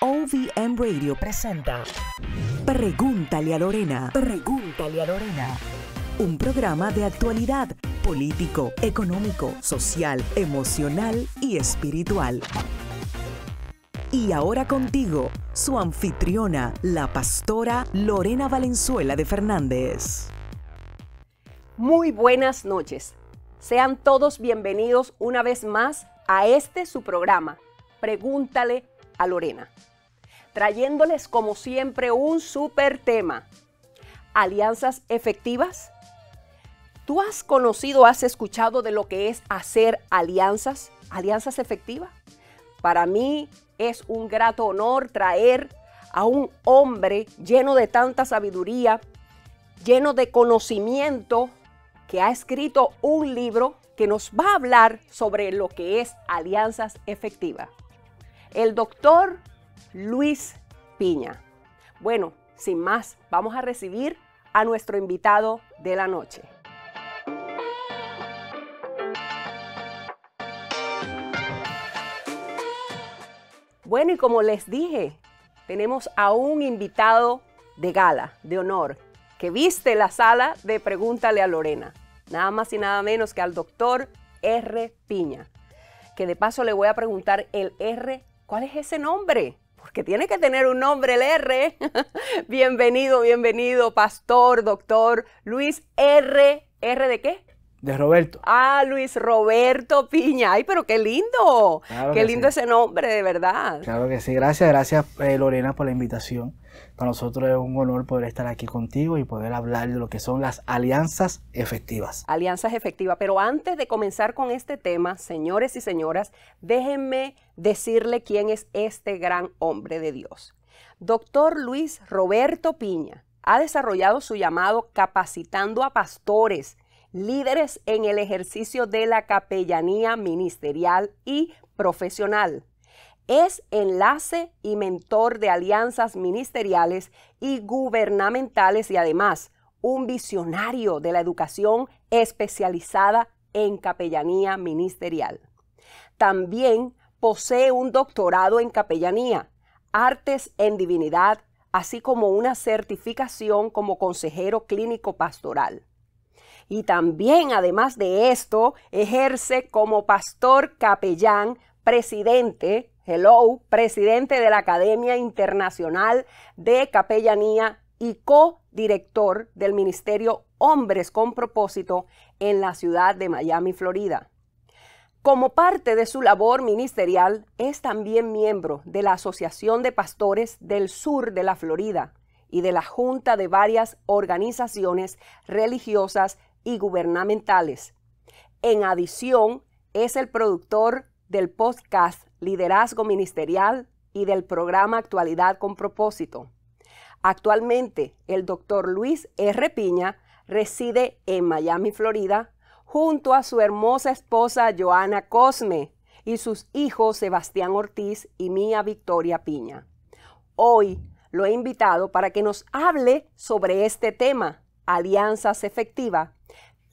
OVM Radio presenta Pregúntale a Lorena. Pregúntale a Lorena. Un programa de actualidad político, económico, social, emocional y espiritual. Y ahora contigo, su anfitriona, la pastora Lorena Valenzuela de Fernández. Muy buenas noches. Sean todos bienvenidos una vez más a este su programa. Pregúntale a Lorena, trayéndoles como siempre un súper tema. Alianzas efectivas. ¿Tú has conocido, has escuchado de lo que es hacer alianzas, alianzas efectivas? Para mí es un grato honor traer a un hombre lleno de tanta sabiduría, lleno de conocimiento, que ha escrito un libro que nos va a hablar sobre lo que es alianzas efectivas el doctor Luis Piña. Bueno, sin más, vamos a recibir a nuestro invitado de la noche. Bueno, y como les dije, tenemos a un invitado de gala, de honor, que viste la sala de Pregúntale a Lorena, nada más y nada menos que al doctor R. Piña, que de paso le voy a preguntar el R ¿Cuál es ese nombre? porque tiene que tener un nombre el R. bienvenido, bienvenido, pastor, doctor Luis R. ¿R de qué? De Roberto. Ah, Luis Roberto Piña. Ay, pero qué lindo. qué lindo ese nombre, de verdad. Claro que sí. Gracias, gracias eh, Lorena por la invitación. Para nosotros es un honor poder estar aquí contigo y poder hablar de lo que son las alianzas efectivas. Alianzas efectivas. Pero antes de comenzar con este tema, señores y señoras, déjenme decirle quién es este gran hombre de Dios. Doctor Luis Roberto Piña ha desarrollado su llamado capacitando a pastores líderes en el ejercicio de la capellanía ministerial y profesional. Es enlace y mentor de alianzas ministeriales y gubernamentales y además un visionario de la educación especializada en capellanía ministerial. También posee un doctorado en capellanía, artes en divinidad, así como una certificación como consejero clínico pastoral y también, además de esto, ejerce como pastor capellán, presidente, hello, presidente de la Academia Internacional de Capellanía y co-director del Ministerio Hombres con Propósito en la ciudad de Miami, Florida. Como parte de su labor ministerial, es también miembro de la Asociación de Pastores del Sur de la Florida y de la Junta de varias organizaciones religiosas y gubernamentales. En adición, es el productor del podcast Liderazgo Ministerial y del programa Actualidad con propósito. Actualmente, el doctor Luis R. Piña reside en Miami, Florida, junto a su hermosa esposa Joana Cosme y sus hijos Sebastián Ortiz y Mía Victoria Piña. Hoy lo he invitado para que nos hable sobre este tema, alianzas efectivas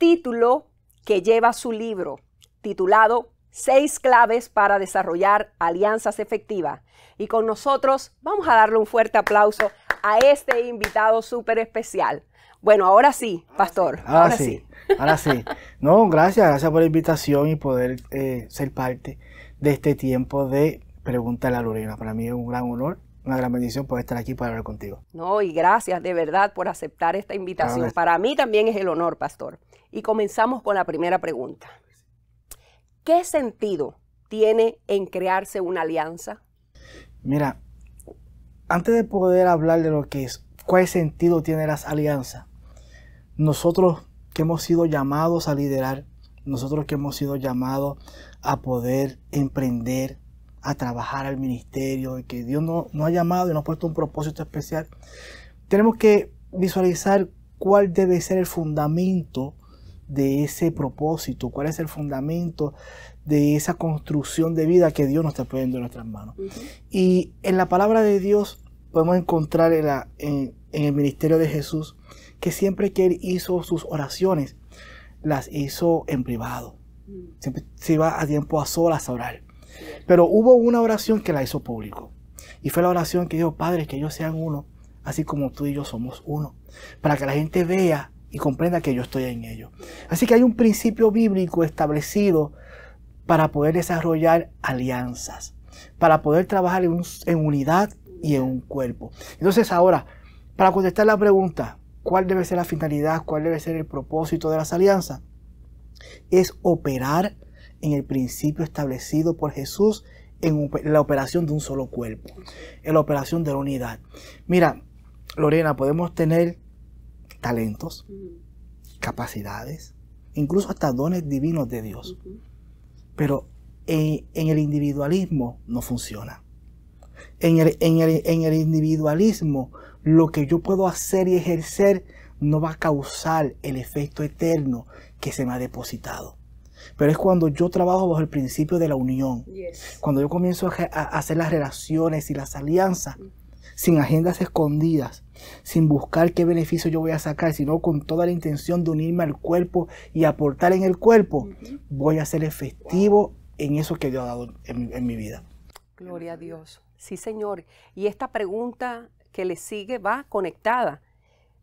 título que lleva su libro, titulado Seis claves para desarrollar alianzas efectivas. Y con nosotros vamos a darle un fuerte aplauso a este invitado súper especial. Bueno, ahora sí, pastor. Ah, ahora, sí, Ahora sí. No, gracias, gracias por la invitación y poder eh, ser parte de este tiempo de de a Lorena. Para mí es un gran honor una gran bendición por estar aquí para hablar contigo. No, y gracias de verdad por aceptar esta invitación. Para mí también es el honor, pastor. Y comenzamos con la primera pregunta. ¿Qué sentido tiene en crearse una alianza? Mira, antes de poder hablar de lo que es, cuál sentido tiene las alianzas, nosotros que hemos sido llamados a liderar, nosotros que hemos sido llamados a poder emprender, a trabajar al ministerio que Dios nos no ha llamado y nos ha puesto un propósito especial, tenemos que visualizar cuál debe ser el fundamento de ese propósito, cuál es el fundamento de esa construcción de vida que Dios nos está poniendo en nuestras manos. Y en la palabra de Dios podemos encontrar en, en, el ministerio de Jesús que siempre que Él hizo sus oraciones, las hizo en privado. Mm. Siempre se iba a tiempo a solas a orar. Pero hubo una oración que la hizo público. Y fue la oración que dijo, Padre, que ellos sean uno, así como tú y yo somos uno. Para que la gente vea y comprenda que yo estoy en ellos. Así que hay un principio bíblico establecido para poder desarrollar alianzas, para poder trabajar en, en unidad y en un cuerpo. Entonces ahora, para contestar la pregunta, ¿cuál debe ser la finalidad? ¿Cuál debe ser el propósito de las alianzas? Es operar en el principio establecido por Jesús en la operación de un solo cuerpo, en la operación de la unidad. Mira, Lorena, podemos tener talentos, capacidades, incluso hasta dones divinos de Dios, pero en, el individualismo no funciona. en el individualismo, lo que yo puedo hacer y ejercer no va a causar el efecto eterno que se me ha depositado. Pero es cuando yo trabajo bajo el principio de la unión. Cuando yo comienzo a, hacer las relaciones y las alianzas mm. sin agendas escondidas, sin buscar qué beneficio yo voy a sacar, sino con toda la intención de unirme al cuerpo y aportar en el cuerpo, voy a ser efectivo en eso que Dios ha dado en, en mi vida. Gloria a Dios. Sí, Señor. Y esta pregunta que le sigue va conectada.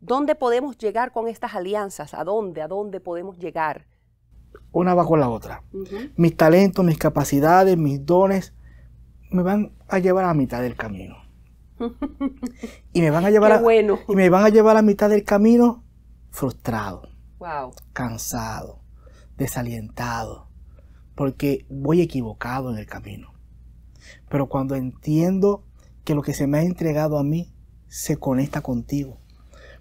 ¿Dónde podemos llegar con estas alianzas? ¿A dónde? ¿A dónde podemos llegar? una bajo la otra. Mis talentos, mis capacidades, mis dones me van a llevar a mitad del camino. y me van a llevar a, y me van a llevar a mitad del camino frustrado. Cansado, desalientado, porque voy equivocado en el camino. Pero cuando entiendo que lo que se me ha entregado a mí se conecta contigo,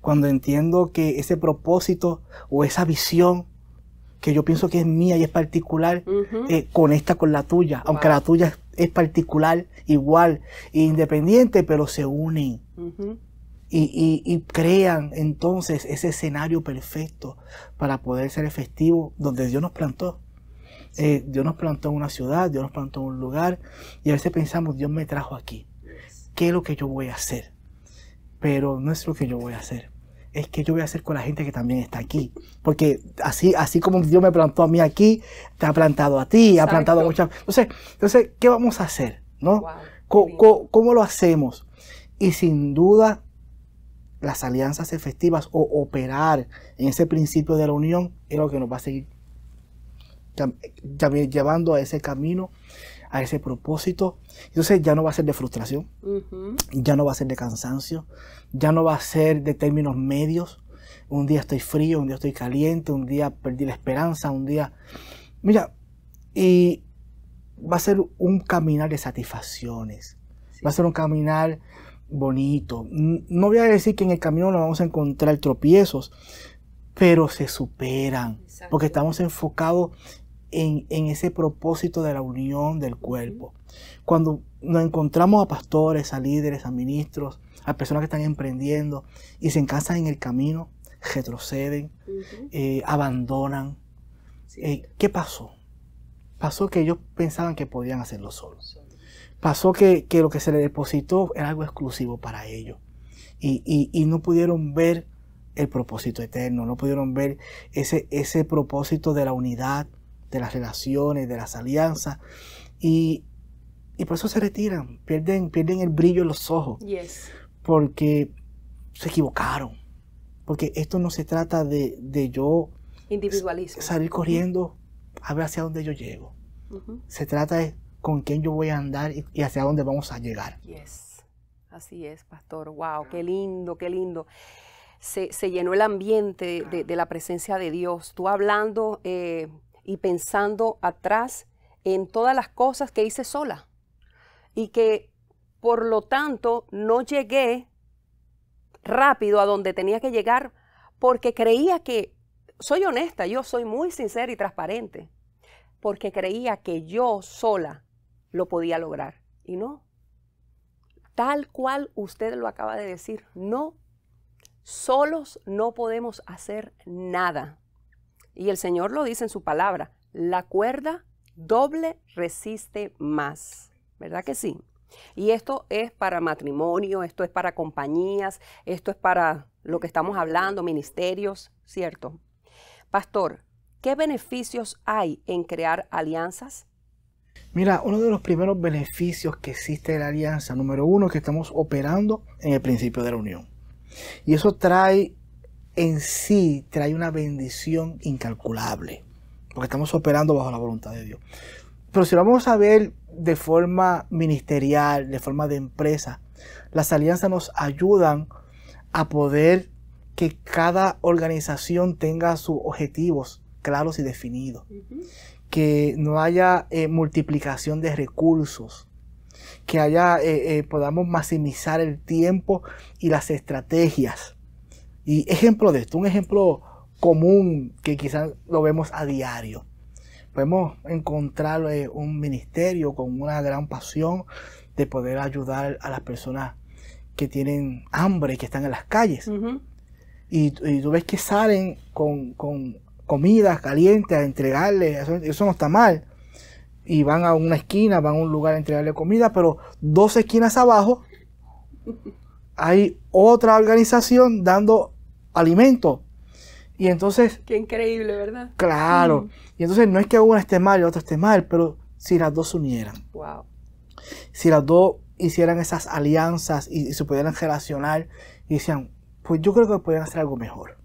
cuando entiendo que ese propósito o esa visión que yo pienso que es mía y es particular, eh, conecta con la tuya, aunque la tuya es, particular, igual e independiente, pero se unen. y, crean entonces ese escenario perfecto para poder ser efectivo donde Dios nos plantó. Eh, Dios nos plantó en una ciudad, Dios nos plantó en un lugar, y a veces pensamos, Dios me trajo aquí. ¿Qué es lo que yo voy a hacer? Pero no es lo que yo voy a hacer es que yo voy a hacer con la gente que también está aquí. Porque así, así como Dios me plantó a mí aquí, te ha plantado a ti, ha plantado a muchas. Entonces, entonces, ¿qué vamos a hacer? ¿No? cómo lo hacemos? Y sin duda, las alianzas efectivas o operar en ese principio de la unión es lo que nos va a seguir eh, llevando a ese camino a ese propósito. Entonces ya no va a ser de frustración, ya no va a ser de cansancio, ya no va a ser de términos medios. Un día estoy frío, un día estoy caliente, un día perdí la esperanza, un día... Mira, y va a ser un caminar de satisfacciones, va a ser un caminar bonito. No voy a decir que en el camino no vamos a encontrar tropiezos, pero se superan, porque estamos enfocados en, ese propósito de la unión del cuerpo. Cuando nos encontramos a pastores, a líderes, a ministros, a personas que están emprendiendo y se encasan en el camino, retroceden, eh, abandonan. Eh, ¿Qué pasó? Pasó que ellos pensaban que podían hacerlo solos. Pasó que, lo que se les depositó era algo exclusivo para ellos. Y, no pudieron ver el propósito eterno, no pudieron ver ese, ese propósito de la unidad, de las relaciones, de las alianzas. Y, por eso se retiran, pierden, pierden el brillo en los ojos. Porque se equivocaron. Porque esto no se trata de, de yo Individualismo. salir corriendo a ver hacia dónde yo llego. Se trata de con quién yo voy a andar y, hacia dónde vamos a llegar. Yes. Así es, pastor. Wow, qué lindo, qué lindo. Se, llenó el ambiente de, la presencia de Dios. Tú hablando, eh, y pensando atrás en todas las cosas que hice sola y que por lo tanto no llegué rápido a donde tenía que llegar porque creía que, soy honesta, yo soy muy sincera y transparente, porque creía que yo sola lo podía lograr y no. Tal cual usted lo acaba de decir, no, solos no podemos hacer nada. Y el Señor lo dice en su palabra, la cuerda doble resiste más, ¿verdad que sí? Y esto es para matrimonio, esto es para compañías, esto es para lo que estamos hablando, ministerios, ¿cierto? Pastor, ¿qué beneficios hay en crear alianzas? Mira, uno de los primeros beneficios que existe de la alianza, número uno, es que estamos operando en el principio de la unión. Y eso trae en sí trae una bendición incalculable, porque estamos operando bajo la voluntad de Dios. Pero si lo vamos a ver de forma ministerial, de forma de empresa, las alianzas nos ayudan a poder que cada organización tenga sus objetivos claros y definidos, que no haya eh, multiplicación de recursos, que haya, eh, eh, podamos maximizar el tiempo y las estrategias y ejemplo de esto, un ejemplo común que quizás lo vemos a diario. Podemos encontrar eh, un ministerio con una gran pasión de poder ayudar a las personas que tienen hambre, que están en las calles. y, tú ves que salen con, con comidas calientes a entregarle. eso, no está mal. Y van a una esquina, van a un lugar a entregarle comida, pero dos esquinas abajo hay otra organización dando alimento. Y entonces... Qué increíble, ¿verdad? Claro. Y entonces no es que una esté mal y la otra esté mal, pero si las dos se unieran. Wow. Si las dos hicieran esas alianzas y, se pudieran relacionar y decían, pues yo creo que podrían hacer algo mejor.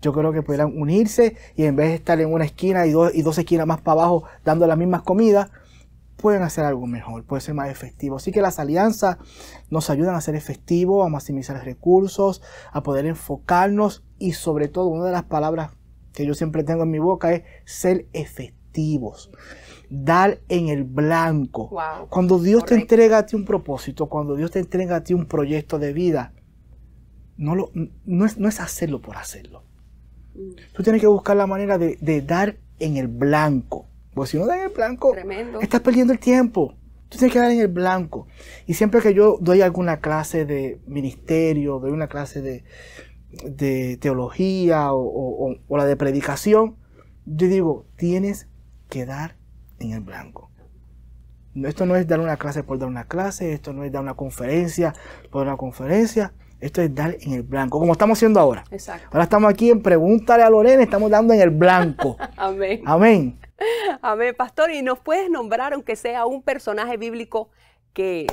Yo creo que pudieran unirse y en vez de estar en una esquina y dos, y dos esquinas más para abajo dando las mismas comidas, pueden hacer algo mejor, pueden ser más efectivo. Así que las alianzas nos ayudan a ser efectivos, a maximizar recursos, a poder enfocarnos y sobre todo una de las palabras que yo siempre tengo en mi boca es ser efectivos. Dar en el blanco. cuando Dios te entrega a ti un propósito, cuando Dios te entrega a ti un proyecto de vida, no, es, hacerlo por hacerlo. Mm. Tú tienes que buscar la manera de dar en el blanco porque si no en el blanco, estás perdiendo el tiempo. Tú tienes que dar en el blanco. Y siempre que yo doy alguna clase de ministerio, doy una clase de, teología o, la de predicación, yo digo, tienes que dar en el blanco. Esto no es dar una clase por dar una clase, esto no es dar una conferencia por una conferencia, esto es dar en el blanco, como estamos haciendo ahora. Exacto. Ahora estamos aquí en Pregúntale a Lorena, estamos dando en el blanco. Amén. Amén. Amén, pastor. Y nos puedes nombrar, aunque sea un personaje bíblico que,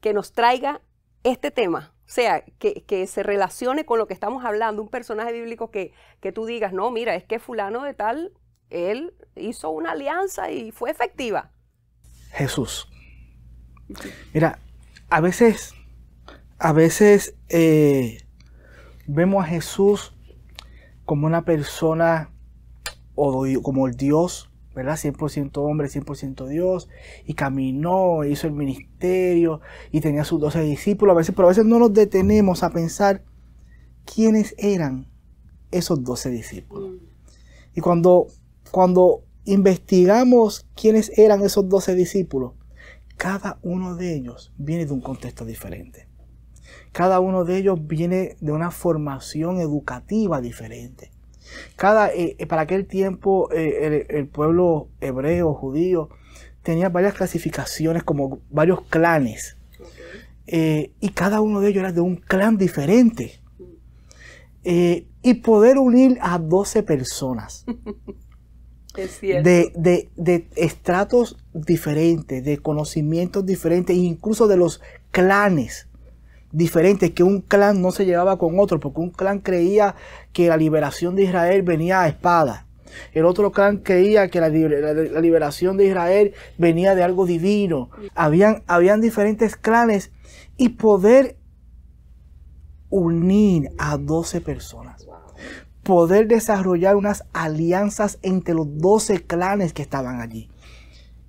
que nos traiga este tema. O sea, que, se relacione con lo que estamos hablando, un personaje bíblico que, que tú digas, no, mira, es que fulano de tal, él hizo una alianza y fue efectiva. Jesús. Mira, a veces, a veces eh, vemos a Jesús como una persona o como el Dios, ¿verdad? 100% hombre, 100% Dios, y caminó, hizo el ministerio, y tenía sus 12 discípulos, veces, pero a veces no nos detenemos a pensar quiénes eran esos 12 discípulos. Y cuando, cuando investigamos quiénes eran esos 12 discípulos, cada uno de ellos viene de un contexto diferente. Cada uno de ellos viene de una formación educativa diferente. Cada, eh, eh, para aquel tiempo eh, el, pueblo hebreo, judío, tenía varias clasificaciones, como varios clanes. y cada uno de ellos era de un clan diferente. y poder unir a 12 personas. de, de, estratos diferentes, de conocimientos diferentes, incluso de los clanes diferentes, que un clan no se llevaba con otro, porque un clan creía que la liberación de Israel venía a espada. El otro clan creía que la, liberación de Israel venía de algo divino. Habían, habían diferentes clanes y poder unir a 12 personas. Poder desarrollar unas alianzas entre los 12 clanes que estaban allí.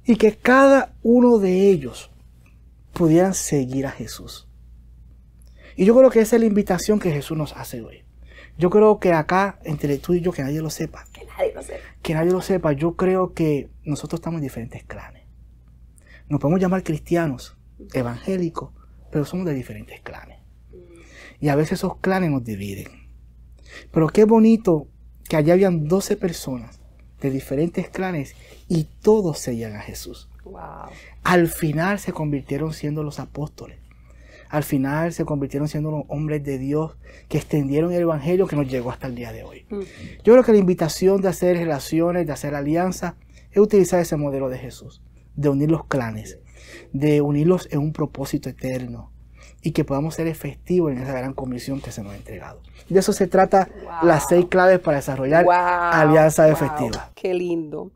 Y que cada uno de ellos pudieran seguir a Jesús. Y yo creo que esa es la invitación que Jesús nos hace hoy. Yo creo que acá, entre tú y yo, que nadie lo sepa. Que nadie lo sepa. Que nadie lo sepa. Yo creo que nosotros estamos en diferentes clanes. Nos podemos llamar cristianos, evangélicos, pero somos de diferentes clanes. Mm. Y a veces esos clanes nos dividen. Pero qué bonito que allá habían 12 personas de diferentes clanes y todos seguían a Jesús. Al final se convirtieron siendo los apóstoles al final se convirtieron siendo los hombres de Dios que extendieron el Evangelio que nos llegó hasta el día de hoy. Mm. Yo creo que la invitación de hacer relaciones, de hacer alianzas, es utilizar ese modelo de Jesús, de unir los clanes, de unirlos en un propósito eterno y que podamos ser efectivos en esa gran comisión que se nos ha entregado. De eso se trata las seis claves para desarrollar alianza alianzas Qué lindo.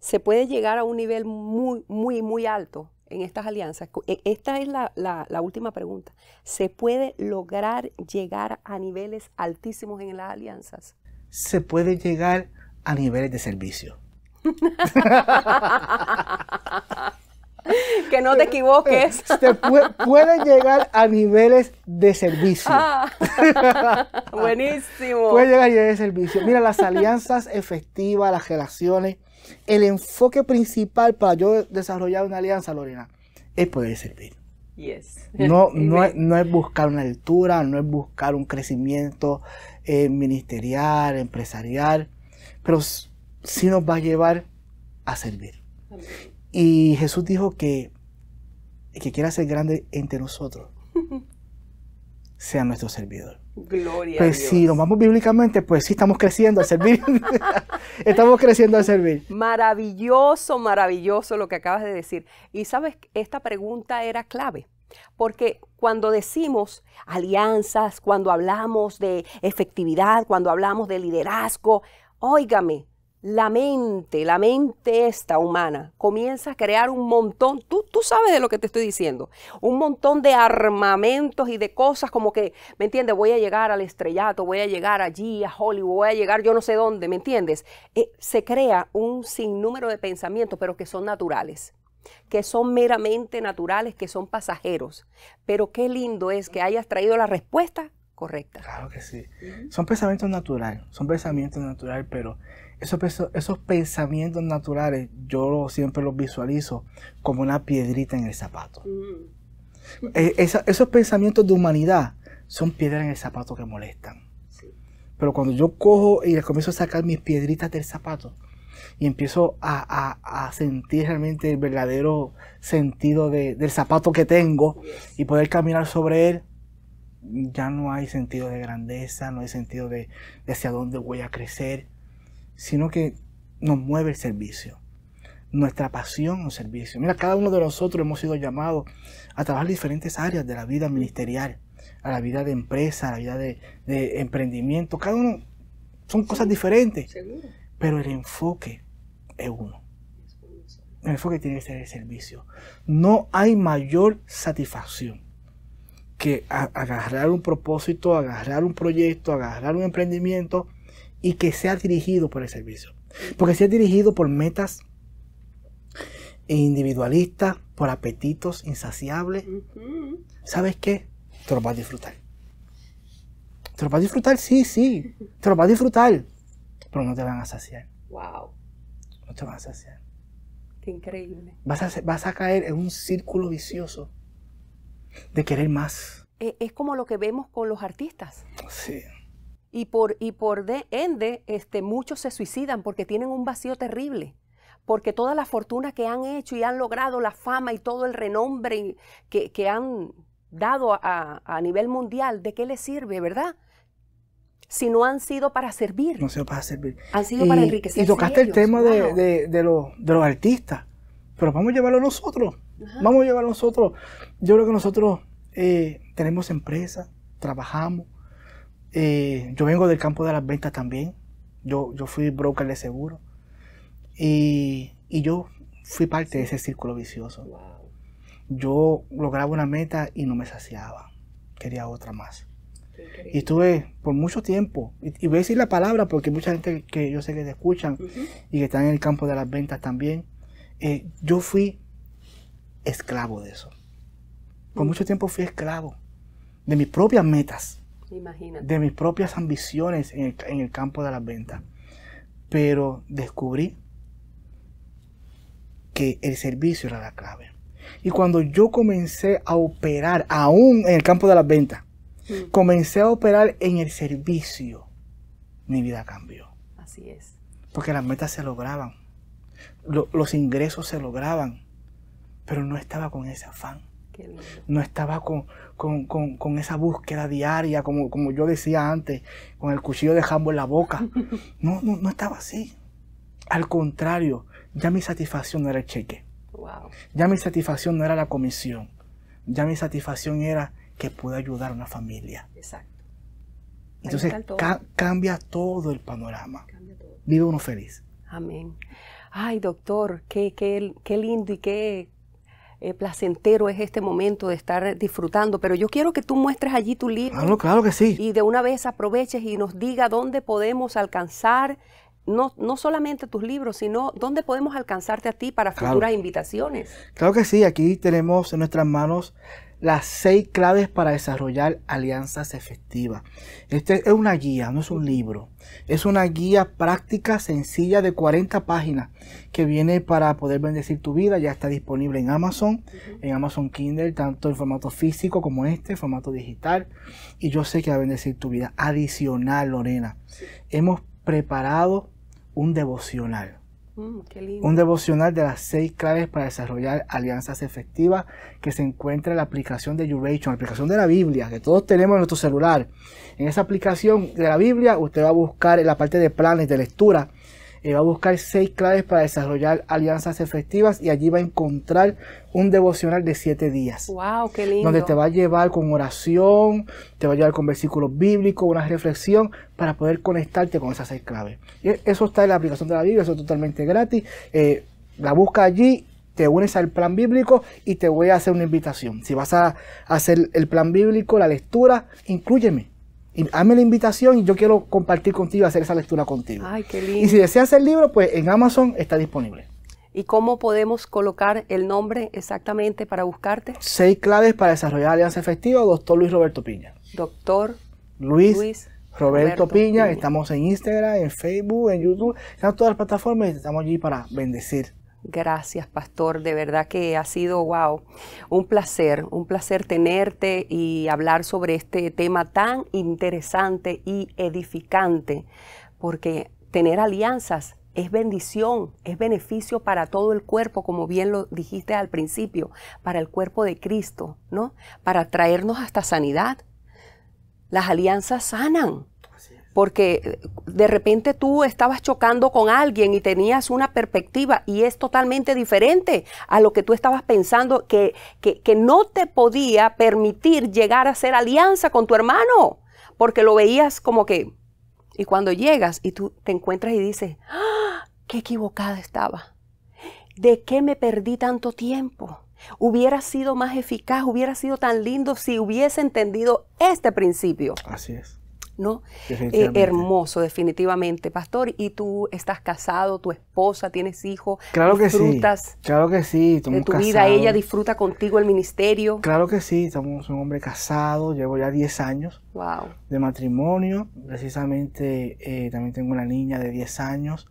Se puede llegar a un nivel muy, muy, muy alto en estas alianzas? E, esta es la, última pregunta. ¿Se puede lograr llegar a niveles altísimos en las alianzas? Se puede llegar a niveles de servicio. que no te equivoques. Eh, pueden puede, llegar a niveles de servicio. Ah. buenísimo. Puede llegar a niveles de servicio. Mira, las alianzas efectivas, las relaciones, el enfoque principal para yo desarrollar una alianza, Lorena, es poder servir. Yes. No, no, es, buscar una altura, no es buscar un crecimiento eh, ministerial, empresarial, pero sí nos va a llevar a servir. Y Jesús dijo que el que quiera ser grande entre nosotros sea nuestro servidor. Gloria. a pues Dios. si nos vamos bíblicamente, pues sí estamos creciendo a servir. estamos creciendo al servir. Maravilloso, maravilloso lo que acabas de decir. Y sabes, esta pregunta era clave. Porque cuando decimos alianzas, cuando hablamos de efectividad, cuando hablamos de liderazgo, óigame, la mente, la mente esta humana, comienza a crear un montón, tú, tú sabes de lo que te estoy diciendo, un montón de armamentos y de cosas como que, ¿me entiendes? Voy a llegar al estrellato, voy a llegar allí, a Hollywood, voy a llegar yo no sé dónde, ¿me entiendes? Eh, se crea un sinnúmero de pensamientos, pero que son naturales que son meramente naturales, que son pasajeros. Pero qué lindo es que hayas traído la respuesta correcta. Claro que sí. Son pensamientos naturales, son pensamientos naturales, pero esos, pensamientos naturales yo siempre los visualizo como una piedrita en el zapato. Mm. E, esos pensamientos de humanidad son piedras en el zapato que molestan. Pero cuando yo cojo y comienzo a sacar mis piedritas del zapato y empiezo a, sentir realmente el verdadero sentido del zapato que tengo y poder caminar sobre él, ya no hay sentido de grandeza, no hay sentido de hacia dónde voy a crecer, sino que nos mueve el servicio, nuestra pasión o servicio. Mira, cada uno de nosotros hemos sido llamados a trabajar diferentes áreas de la vida ministerial, a la vida de empresa, a la vida de, emprendimiento. Cada uno son cosas diferentes, pero el enfoque es uno. El enfoque tiene que ser el servicio. No hay mayor satisfacción que agarrar un propósito, agarrar un proyecto, agarrar un emprendimiento y que sea dirigido por el servicio. Porque si es dirigido por metas individualistas, por apetitos insaciables, ¿sabes qué? Te lo vas a disfrutar. Te lo vas a disfrutar, sí, sí. Te lo vas a disfrutar. Pero no te van a saciar. Wow. No te van a saciar. Qué increíble. Vas a, vas a caer en un círculo vicioso de querer más. E, es como lo que vemos con los artistas. Sí y por, y por de ende este, muchos se suicidan porque tienen un vacío terrible, porque toda la fortuna que han hecho y han logrado, la fama y todo el renombre que, han dado a, nivel mundial, ¿de qué les sirve, verdad? Si no han sido para servir. No sido para servir. Han sido para enriquecer. Y tocaste el tema de, de, los, los artistas, pero vamos a llevarlo nosotros. Vamos a llevarlo nosotros. Yo creo que nosotros eh, tenemos empresas, trabajamos, eh, yo vengo del campo de las ventas también. Yo, yo fui broker de seguro. Y, yo fui parte de ese círculo vicioso. Yo lograba una meta y no me saciaba. Quería otra más. Y estuve por mucho tiempo, y, voy a decir la palabra porque mucha gente que yo sé que te escuchan y que están en el campo de las ventas también, eh, yo fui esclavo de eso. Por mm. mucho tiempo fui esclavo de mis propias metas de mis propias ambiciones en el, campo de las ventas. Pero descubrí que el servicio era la clave. Y cuando yo comencé a operar, aún en el campo de las ventas, mm. comencé a operar en el servicio, mi vida cambió. Así es. Porque las metas se lograban, los ingresos se lograban, pero no estaba con ese afán. No estaba con, esa búsqueda diaria, como, como yo decía antes, con el cuchillo de jambo en la boca. No, no, no estaba así. Al contrario, ya mi satisfacción no era el cheque. Ya mi satisfacción no era la comisión. Ya mi satisfacción era que pude ayudar a una familia. Exacto. Entonces cambia todo el panorama. Vive uno feliz. Amén. Ay, doctor, qué, qué lindo y qué, eh, placentero es este momento de estar disfrutando, pero yo quiero que tú muestres allí tu libro. Claro, que sí. Y de una vez aproveches y nos diga dónde podemos alcanzar no, no, solamente tus libros, sino dónde podemos alcanzarte a ti para futuras invitaciones. Claro que sí, aquí tenemos en nuestras manos las seis claves para desarrollar alianzas efectivas. Este es una guía, no es un libro. Es una guía práctica sencilla de 40 páginas que viene para poder bendecir tu vida. Ya está disponible en Amazon, en Amazon Kindle, tanto en formato físico como este, formato digital. Y yo sé que va a bendecir tu vida. Adicional, Lorena, hemos preparado un devocional. Mm, Un devocional de las seis claves para desarrollar alianzas efectivas que se encuentra en la aplicación de YouVersion, la aplicación de la Biblia, que todos tenemos en nuestro celular. En esa aplicación de la Biblia, usted va a buscar en la parte de planes de lectura eh, va a buscar seis claves para desarrollar alianzas efectivas y allí va a encontrar un devocional de siete días. ¡Wow! ¡Qué lindo! Donde te va a llevar con oración, te va a llevar con versículos bíblicos, una reflexión para poder conectarte con esas seis claves. E, eso está en la aplicación de la Biblia, eso es totalmente gratis. Eh, la busca allí te unes al plan bíblico y te voy a hacer una invitación. Si vas a hacer el plan bíblico, la lectura, incluyeme. Y hazme la invitación y yo quiero compartir contigo, hacer esa lectura contigo. Ay, qué lindo. Y si deseas el libro, pues en Amazon está disponible. ¿Y cómo podemos colocar el nombre exactamente para buscarte? Seis claves para desarrollar alianza efectiva, doctor Luis Roberto Piña. Doctor Luis, Roberto, Piña. Estamos en Instagram, en Facebook, en YouTube. en todas las plataformas y estamos allí para bendecir Gracias, pastor. De verdad que ha sido, wow, un placer, un placer tenerte y hablar sobre este tema tan interesante y edificante, porque tener alianzas es bendición, es beneficio para todo el cuerpo, como bien lo dijiste al principio, para el cuerpo de Cristo, ¿no? Para traernos hasta sanidad. Las alianzas sanan, porque eh, de repente tú estabas chocando con alguien y tenías una perspectiva y es totalmente diferente a lo que tú estabas pensando que, que, no te podía permitir llegar a hacer alianza con tu hermano, porque lo veías como que... Y cuando llegas y tú te encuentras y dices, ¡Ah! ¡qué equivocada estaba! ¿De qué me perdí tanto tiempo? Hubiera sido más eficaz, hubiera sido tan lindo si hubiese entendido este principio. Así es. ¿no? Eh, hermoso, definitivamente, pastor. Y tú estás casado, tu esposa, tienes hijos, claro que sí. claro que sí, tu vida, ella disfruta contigo el ministerio. Claro que sí, estamos un hombre casado, llevo ya 10 años de matrimonio, precisamente eh, también tengo una niña de 10 años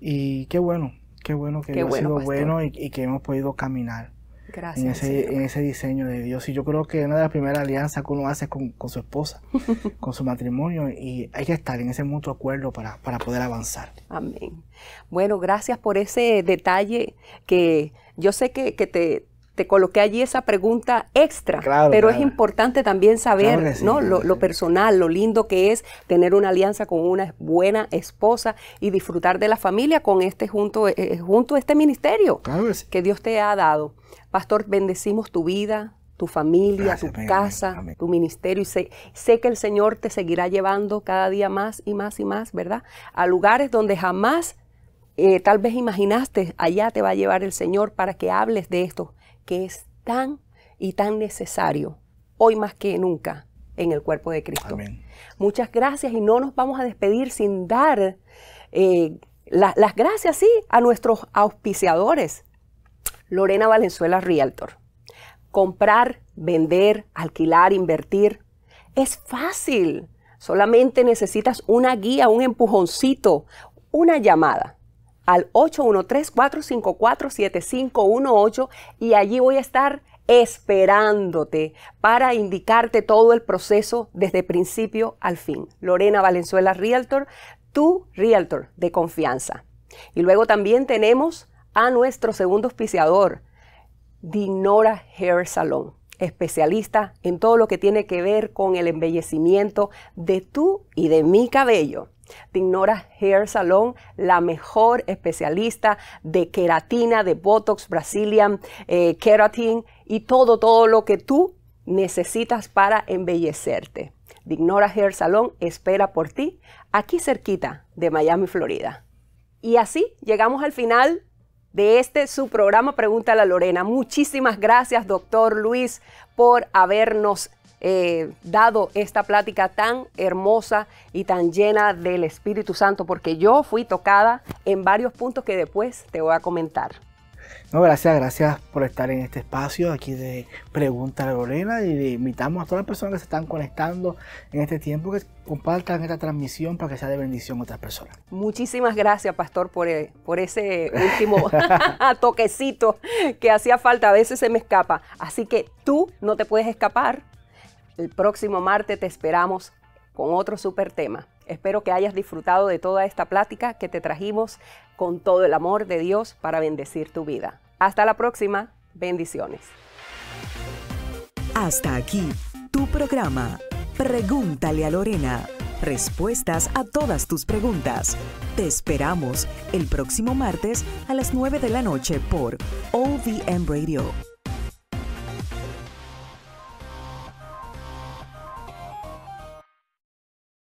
y qué bueno, qué bueno que ha sido bueno y que hemos podido caminar. Gracias, en, ese, en ese, diseño de Dios. Y yo creo que una de las primeras alianzas que uno hace con, con su esposa, con su matrimonio, y hay que estar en ese mutuo acuerdo para, para poder avanzar. Amén. Bueno, gracias por ese detalle que yo sé que, que te, te coloqué allí esa pregunta extra, pero es importante también saber ¿no? lo, personal, lo lindo que es tener una alianza con una buena esposa y disfrutar de la familia con este junto, eh, eh, junto a este ministerio que, Dios te ha dado. Pastor, bendecimos tu vida, tu familia, tu casa, tu ministerio. Y sé, sé, que el Señor te seguirá llevando cada día más y más y más, ¿verdad? A lugares donde jamás eh, tal vez imaginaste, allá te va a llevar el Señor para que hables de esto que es tan y tan necesario hoy más que nunca en el cuerpo de Cristo. Muchas gracias y no nos vamos a despedir sin dar eh, las gracias, sí, a nuestros auspiciadores. Lorena Valenzuela Rialtor, Comprar, vender, alquilar, invertir. Es fácil. Solamente necesitas una guía, un empujoncito, una llamada al 813-454-7518 y allí voy a estar esperándote para indicarte todo el proceso desde principio al fin. Lorena Valenzuela Realtor, tu Realtor de confianza. Y luego también tenemos a nuestro segundo auspiciador, Dinora Hair Salon, especialista en todo lo que tiene que ver con el embellecimiento de tú y de mi cabello. Dignora Hair Salon, la mejor especialista de queratina, de Botox, Brazilian, eh, Keratin y todo, todo lo que tú necesitas para embellecerte. Dignora Hair Salon espera por ti aquí cerquita de Miami, Florida. Y así llegamos al final de este su programa Pregunta a la Lorena. Muchísimas gracias, doctor Luis, por habernos eh, dado esta plática tan hermosa y tan llena del Espíritu Santo, porque yo fui tocada en varios puntos que después te voy a comentar. No, gracias, gracias por estar en este espacio aquí de Pregunta Lorena y invitamos a todas las personas que se están conectando en este tiempo que compartan esta transmisión para que sea de bendición a otras personas. Muchísimas gracias, Pastor, por eh, ese último toquecito que hacía falta, a veces se me escapa. Así que tú no te puedes escapar el próximo martes te esperamos con otro super tema. Espero que hayas disfrutado de toda esta plática que te trajimos con todo el amor de Dios para bendecir tu vida. Hasta la próxima. Bendiciones. Hasta aquí tu programa. Pregúntale a Lorena. Respuestas a todas tus preguntas. Te esperamos el próximo martes a las 9 de la noche por OVM Radio.